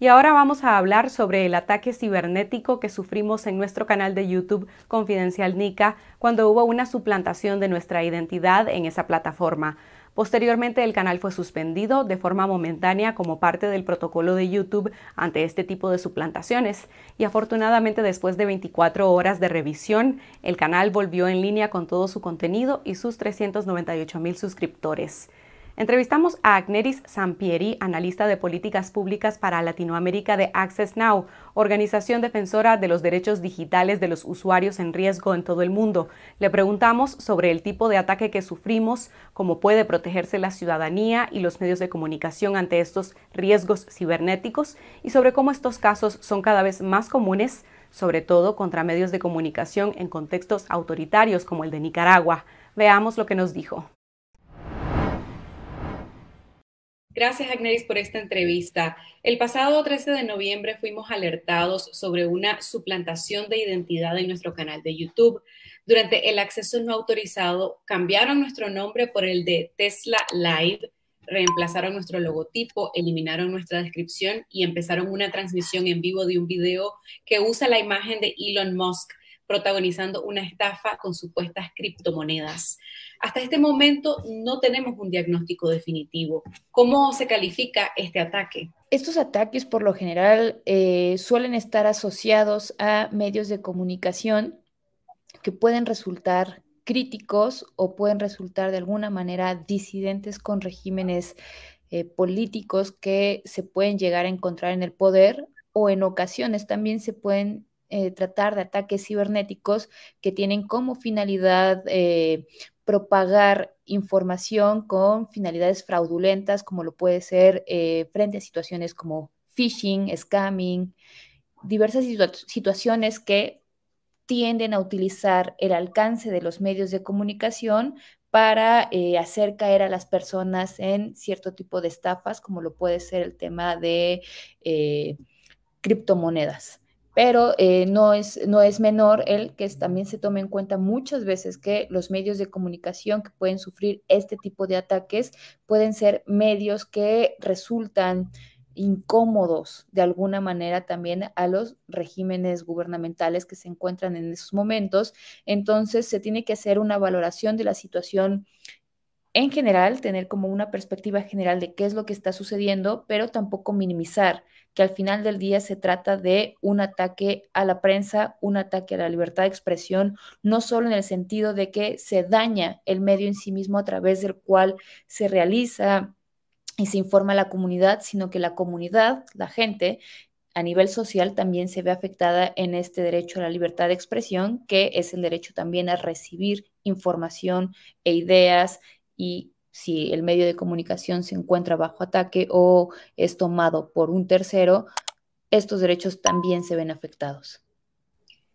Y ahora vamos a hablar sobre el ataque cibernético que sufrimos en nuestro canal de YouTube Confidencial Nica cuando hubo una suplantación de nuestra identidad en esa plataforma. Posteriormente el canal fue suspendido de forma momentánea como parte del protocolo de YouTube ante este tipo de suplantaciones y afortunadamente después de 24 horas de revisión el canal volvió en línea con todo su contenido y sus 398 mil suscriptores. Entrevistamos a Agneris Sampieri, analista de políticas públicas para Latinoamérica de Access Now, organización defensora de los derechos digitales de los usuarios en riesgo en todo el mundo. Le preguntamos sobre el tipo de ataque que sufrimos, cómo puede protegerse la ciudadanía y los medios de comunicación ante estos riesgos cibernéticos y sobre cómo estos casos son cada vez más comunes, sobre todo contra medios de comunicación en contextos autoritarios como el de Nicaragua. Veamos lo que nos dijo. Gracias, Agneris, por esta entrevista. El pasado 13 de noviembre fuimos alertados sobre una suplantación de identidad en nuestro canal de YouTube. Durante el acceso no autorizado, cambiaron nuestro nombre por el de Tesla Live, reemplazaron nuestro logotipo, eliminaron nuestra descripción y empezaron una transmisión en vivo de un video que usa la imagen de Elon Musk protagonizando una estafa con supuestas criptomonedas. Hasta este momento no tenemos un diagnóstico definitivo. ¿Cómo se califica este ataque? Estos ataques por lo general eh, suelen estar asociados a medios de comunicación que pueden resultar críticos o pueden resultar de alguna manera disidentes con regímenes eh, políticos que se pueden llegar a encontrar en el poder o en ocasiones también se pueden eh, tratar de ataques cibernéticos que tienen como finalidad eh, propagar información con finalidades fraudulentas, como lo puede ser eh, frente a situaciones como phishing, scamming, diversas situaciones que tienden a utilizar el alcance de los medios de comunicación para hacer caer a las personas en cierto tipo de estafas, como lo puede ser el tema de criptomonedas pero eh, no, es, no es menor el que también se tome en cuenta muchas veces que los medios de comunicación que pueden sufrir este tipo de ataques pueden ser medios que resultan incómodos de alguna manera también a los regímenes gubernamentales que se encuentran en esos momentos. Entonces se tiene que hacer una valoración de la situación en general, tener como una perspectiva general de qué es lo que está sucediendo, pero tampoco minimizar que al final del día se trata de un ataque a la prensa, un ataque a la libertad de expresión, no solo en el sentido de que se daña el medio en sí mismo a través del cual se realiza y se informa a la comunidad, sino que la comunidad, la gente, a nivel social también se ve afectada en este derecho a la libertad de expresión, que es el derecho también a recibir información e ideas y si el medio de comunicación se encuentra bajo ataque o es tomado por un tercero, estos derechos también se ven afectados.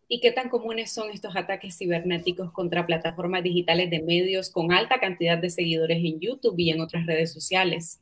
¿Y qué tan comunes son estos ataques cibernéticos contra plataformas digitales de medios con alta cantidad de seguidores en YouTube y en otras redes sociales?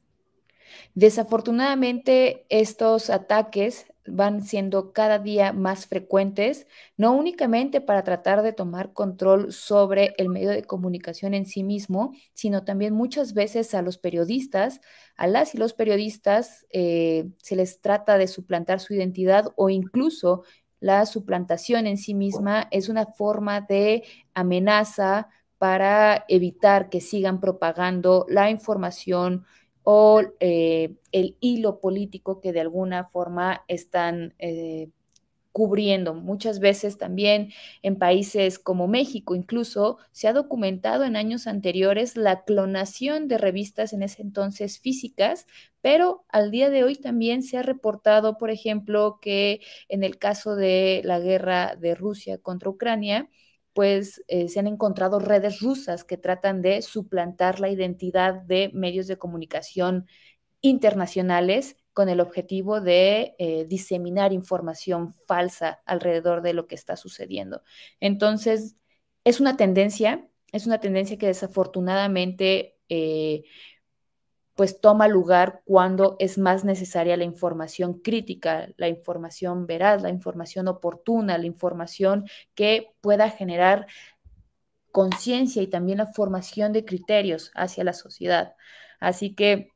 Desafortunadamente, estos ataques van siendo cada día más frecuentes, no únicamente para tratar de tomar control sobre el medio de comunicación en sí mismo, sino también muchas veces a los periodistas, a las y los periodistas eh, se les trata de suplantar su identidad o incluso la suplantación en sí misma es una forma de amenaza para evitar que sigan propagando la información o eh, el hilo político que de alguna forma están eh, cubriendo. Muchas veces también en países como México, incluso se ha documentado en años anteriores la clonación de revistas en ese entonces físicas, pero al día de hoy también se ha reportado, por ejemplo, que en el caso de la guerra de Rusia contra Ucrania, pues eh, se han encontrado redes rusas que tratan de suplantar la identidad de medios de comunicación internacionales con el objetivo de eh, diseminar información falsa alrededor de lo que está sucediendo. Entonces, es una tendencia, es una tendencia que desafortunadamente eh, pues toma lugar cuando es más necesaria la información crítica, la información veraz, la información oportuna, la información que pueda generar conciencia y también la formación de criterios hacia la sociedad. Así que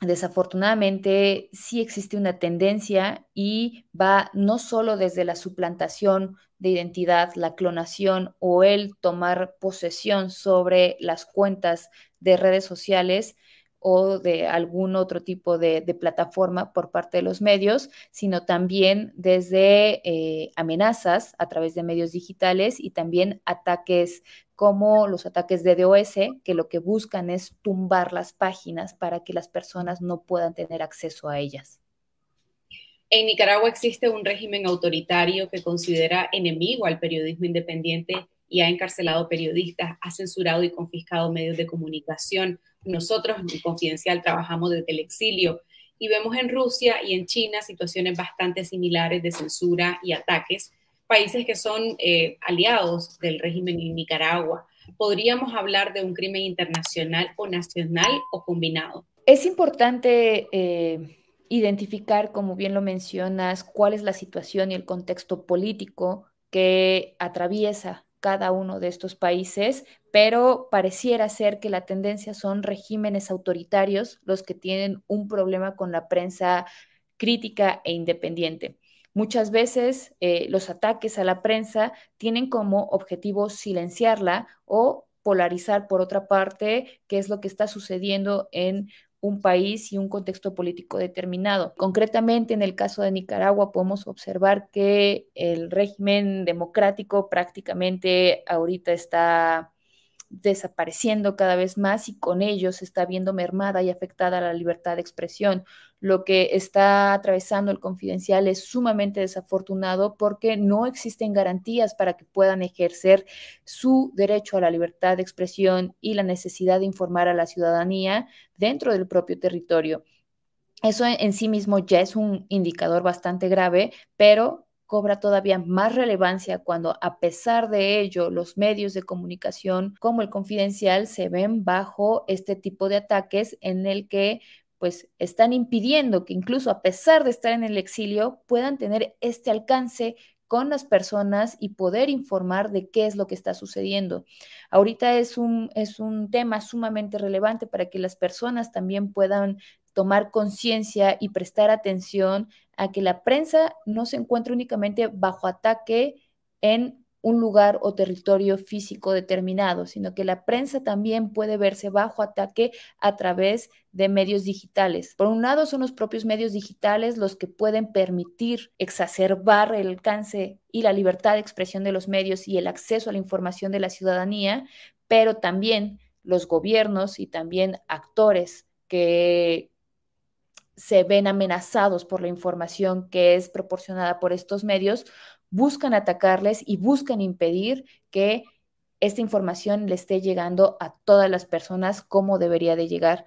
desafortunadamente sí existe una tendencia y va no solo desde la suplantación de identidad, la clonación o el tomar posesión sobre las cuentas de redes sociales, o de algún otro tipo de, plataforma por parte de los medios, sino también desde eh, amenazas a través de medios digitales y también ataques como los ataques de DOS, que lo que buscan es tumbar las páginas para que las personas no puedan tener acceso a ellas. En Nicaragua existe un régimen autoritario que considera enemigo al periodismo independiente y ha encarcelado periodistas, ha censurado y confiscado medios de comunicación nosotros en Confidencial trabajamos desde el exilio y vemos en Rusia y en China situaciones bastante similares de censura y ataques, países que son eh, aliados del régimen en Nicaragua. Podríamos hablar de un crimen internacional o nacional o combinado. Es importante eh, identificar, como bien lo mencionas, cuál es la situación y el contexto político que atraviesa cada uno de estos países pero pareciera ser que la tendencia son regímenes autoritarios los que tienen un problema con la prensa crítica e independiente. Muchas veces eh, los ataques a la prensa tienen como objetivo silenciarla o polarizar por otra parte qué es lo que está sucediendo en un país y un contexto político determinado. Concretamente, en el caso de Nicaragua, podemos observar que el régimen democrático prácticamente ahorita está desapareciendo cada vez más y con ellos se está viendo mermada y afectada la libertad de expresión. Lo que está atravesando el confidencial es sumamente desafortunado porque no existen garantías para que puedan ejercer su derecho a la libertad de expresión y la necesidad de informar a la ciudadanía dentro del propio territorio. Eso en sí mismo ya es un indicador bastante grave, pero cobra todavía más relevancia cuando a pesar de ello los medios de comunicación como el confidencial se ven bajo este tipo de ataques en el que pues están impidiendo que incluso a pesar de estar en el exilio puedan tener este alcance con las personas y poder informar de qué es lo que está sucediendo. Ahorita es un, es un tema sumamente relevante para que las personas también puedan tomar conciencia y prestar atención a que la prensa no se encuentre únicamente bajo ataque en un lugar o territorio físico determinado, sino que la prensa también puede verse bajo ataque a través de medios digitales. Por un lado, son los propios medios digitales los que pueden permitir exacerbar el alcance y la libertad de expresión de los medios y el acceso a la información de la ciudadanía, pero también los gobiernos y también actores que se ven amenazados por la información que es proporcionada por estos medios, buscan atacarles y buscan impedir que esta información le esté llegando a todas las personas como debería de llegar.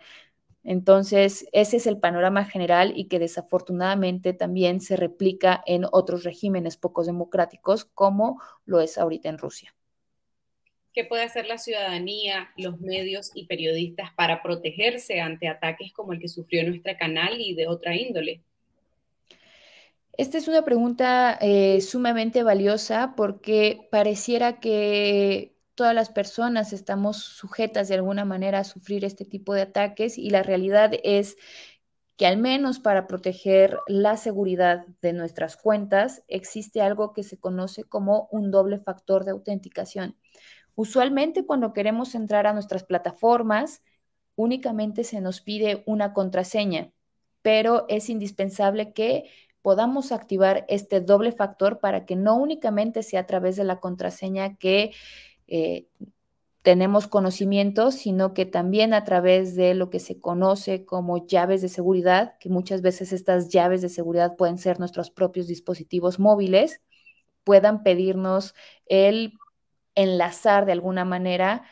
Entonces, ese es el panorama general y que desafortunadamente también se replica en otros regímenes poco democráticos como lo es ahorita en Rusia. ¿Qué puede hacer la ciudadanía, los medios y periodistas para protegerse ante ataques como el que sufrió nuestra canal y de otra índole? Esta es una pregunta eh, sumamente valiosa porque pareciera que todas las personas estamos sujetas de alguna manera a sufrir este tipo de ataques y la realidad es que al menos para proteger la seguridad de nuestras cuentas existe algo que se conoce como un doble factor de autenticación. Usualmente cuando queremos entrar a nuestras plataformas, únicamente se nos pide una contraseña, pero es indispensable que podamos activar este doble factor para que no únicamente sea a través de la contraseña que eh, tenemos conocimiento, sino que también a través de lo que se conoce como llaves de seguridad, que muchas veces estas llaves de seguridad pueden ser nuestros propios dispositivos móviles, puedan pedirnos el enlazar de alguna manera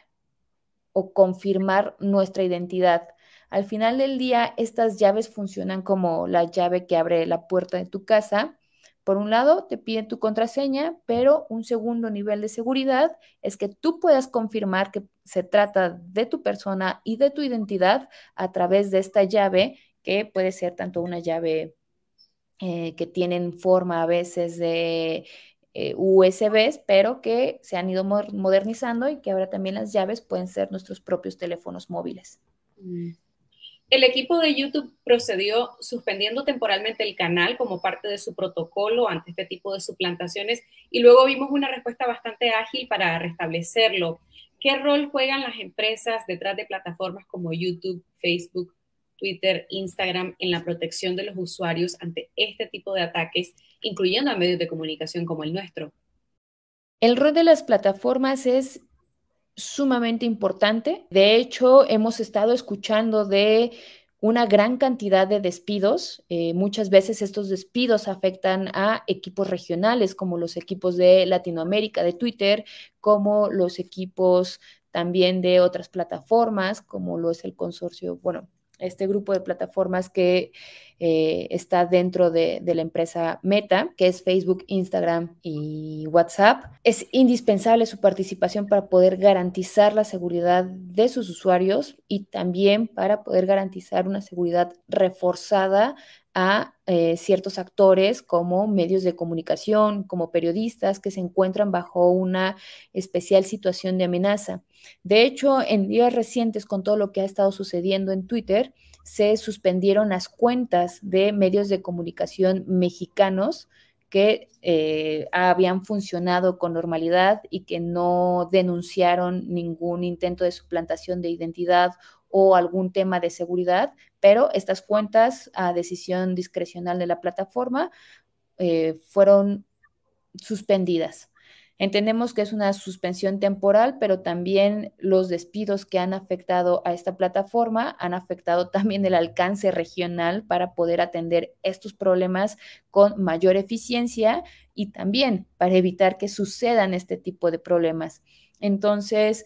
o confirmar nuestra identidad. Al final del día, estas llaves funcionan como la llave que abre la puerta de tu casa. Por un lado, te piden tu contraseña, pero un segundo nivel de seguridad es que tú puedas confirmar que se trata de tu persona y de tu identidad a través de esta llave, que puede ser tanto una llave eh, que tienen forma a veces de eh, USB, pero que se han ido modernizando y que ahora también las llaves pueden ser nuestros propios teléfonos móviles. Mm. El equipo de YouTube procedió suspendiendo temporalmente el canal como parte de su protocolo ante este tipo de suplantaciones y luego vimos una respuesta bastante ágil para restablecerlo. ¿Qué rol juegan las empresas detrás de plataformas como YouTube, Facebook, Twitter, Instagram en la protección de los usuarios ante este tipo de ataques incluyendo a medios de comunicación como el nuestro. El rol de las plataformas es sumamente importante. De hecho, hemos estado escuchando de una gran cantidad de despidos. Eh, muchas veces estos despidos afectan a equipos regionales como los equipos de Latinoamérica, de Twitter, como los equipos también de otras plataformas, como lo es el consorcio, bueno, este grupo de plataformas que eh, está dentro de, de, la empresa Meta, que es Facebook, Instagram y WhatsApp. Es indispensable su participación para poder garantizar la seguridad de sus usuarios y también para poder garantizar una seguridad reforzada a eh, ciertos actores como medios de comunicación, como periodistas que se encuentran bajo una especial situación de amenaza. De hecho, en días recientes, con todo lo que ha estado sucediendo en Twitter, se suspendieron las cuentas de medios de comunicación mexicanos que eh, habían funcionado con normalidad y que no denunciaron ningún intento de suplantación de identidad o algún tema de seguridad, pero estas cuentas a decisión discrecional de la plataforma eh, fueron suspendidas. Entendemos que es una suspensión temporal, pero también los despidos que han afectado a esta plataforma han afectado también el alcance regional para poder atender estos problemas con mayor eficiencia y también para evitar que sucedan este tipo de problemas. Entonces,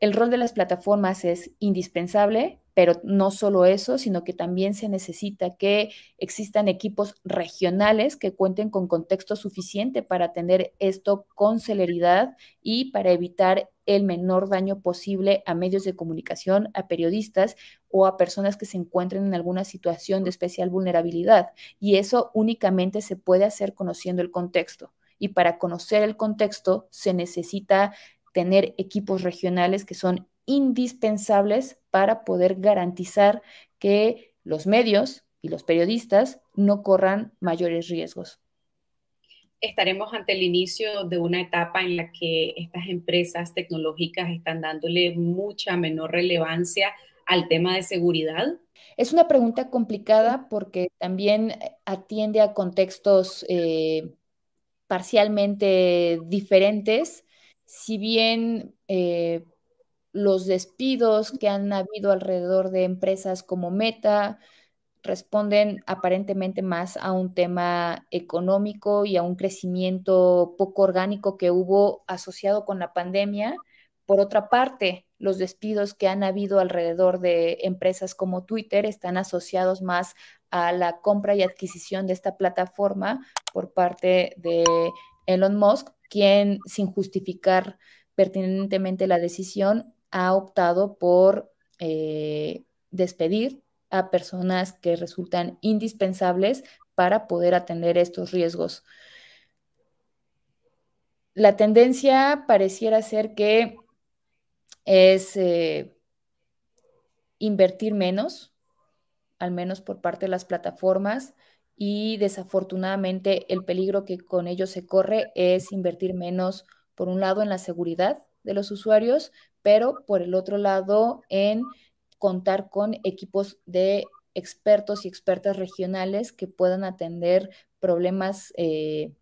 el rol de las plataformas es indispensable, pero no solo eso, sino que también se necesita que existan equipos regionales que cuenten con contexto suficiente para atender esto con celeridad y para evitar el menor daño posible a medios de comunicación, a periodistas o a personas que se encuentren en alguna situación de especial vulnerabilidad. Y eso únicamente se puede hacer conociendo el contexto. Y para conocer el contexto se necesita tener equipos regionales que son indispensables para poder garantizar que los medios y los periodistas no corran mayores riesgos. Estaremos ante el inicio de una etapa en la que estas empresas tecnológicas están dándole mucha menor relevancia al tema de seguridad? Es una pregunta complicada porque también atiende a contextos eh, parcialmente diferentes. Si bien eh, los despidos que han habido alrededor de empresas como Meta responden aparentemente más a un tema económico y a un crecimiento poco orgánico que hubo asociado con la pandemia. Por otra parte, los despidos que han habido alrededor de empresas como Twitter están asociados más a la compra y adquisición de esta plataforma por parte de Elon Musk, quien sin justificar pertinentemente la decisión ha optado por eh, despedir a personas que resultan indispensables para poder atender estos riesgos. La tendencia pareciera ser que es eh, invertir menos, al menos por parte de las plataformas, y desafortunadamente el peligro que con ello se corre es invertir menos, por un lado, en la seguridad de los usuarios, pero por el otro lado, en contar con equipos de expertos y expertas regionales que puedan atender problemas eh,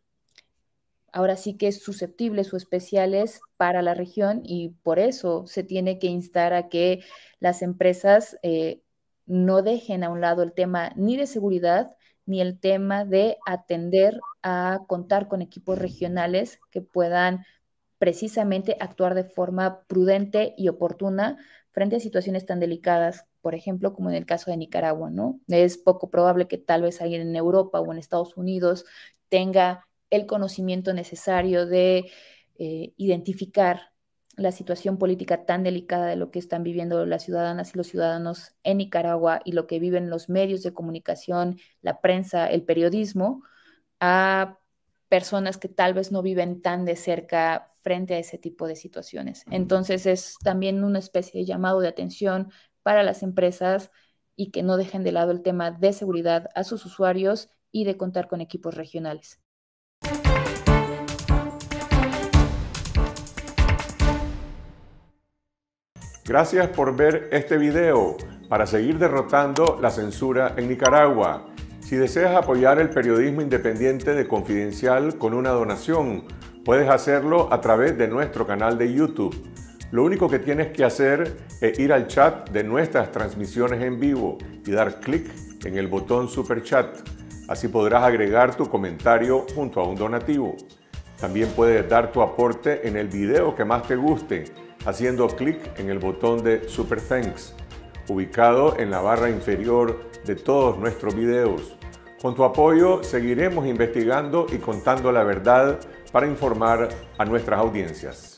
ahora sí que susceptibles o especiales para la región y por eso se tiene que instar a que las empresas eh, no dejen a un lado el tema ni de seguridad ni el tema de atender a contar con equipos regionales que puedan precisamente actuar de forma prudente y oportuna frente a situaciones tan delicadas, por ejemplo, como en el caso de Nicaragua, ¿no? Es poco probable que tal vez alguien en Europa o en Estados Unidos tenga el conocimiento necesario de eh, identificar la situación política tan delicada de lo que están viviendo las ciudadanas y los ciudadanos en Nicaragua y lo que viven los medios de comunicación, la prensa, el periodismo, a personas que tal vez no viven tan de cerca frente a ese tipo de situaciones. Entonces es también una especie de llamado de atención para las empresas y que no dejen de lado el tema de seguridad a sus usuarios y de contar con equipos regionales. Gracias por ver este video. Para seguir derrotando la censura en Nicaragua, si deseas apoyar el periodismo independiente de Confidencial con una donación, puedes hacerlo a través de nuestro canal de YouTube. Lo único que tienes que hacer es ir al chat de nuestras transmisiones en vivo y dar clic en el botón Super Chat. Así podrás agregar tu comentario junto a un donativo. También puedes dar tu aporte en el video que más te guste haciendo clic en el botón de Super Thanks, ubicado en la barra inferior de todos nuestros videos. Con tu apoyo seguiremos investigando y contando la verdad para informar a nuestras audiencias.